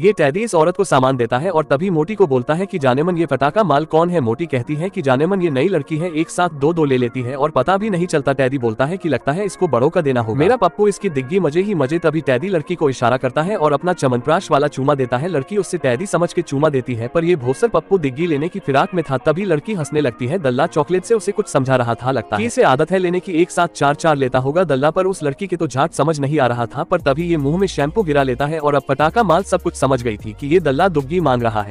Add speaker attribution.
Speaker 1: ये टैदी इस औरत को सामान देता है और तभी मोटी को बोलता है कि जानेमन ये फटाका माल कौन है मोटी कहती है कि जानेमन ये नई लड़की है एक साथ दो दो ले लेती है और पता भी नहीं चलता टैदी बोलता है कि लगता है इसको बड़ों का देना हो मेरा पप्पू इसकी दिग्गी मजे ही मजे तभी टैदी लड़की को इशारा करता है और अपना चमनप्राश वाला चूमा देता है लड़की उससे टैदी समझ के चूमा देती है पर ये भोसर पप्पू दिग्गी लेने की फिराक में था तभी लड़की हंसने लगती है दल्ला चॉकलेट से उसे कुछ समझा रहा था लगता इसे आदत है लेने की एक साथ चार चार लेता होगा दल्ला पर उस लड़की के तो झाट समझ नहीं आ रहा था पर तभी ये मुंह में शैम्पू गिरा लेता है और अब फटाका माल सब कुछ समझ गई थी कि ये दल्ला दुबगी मांग रहा है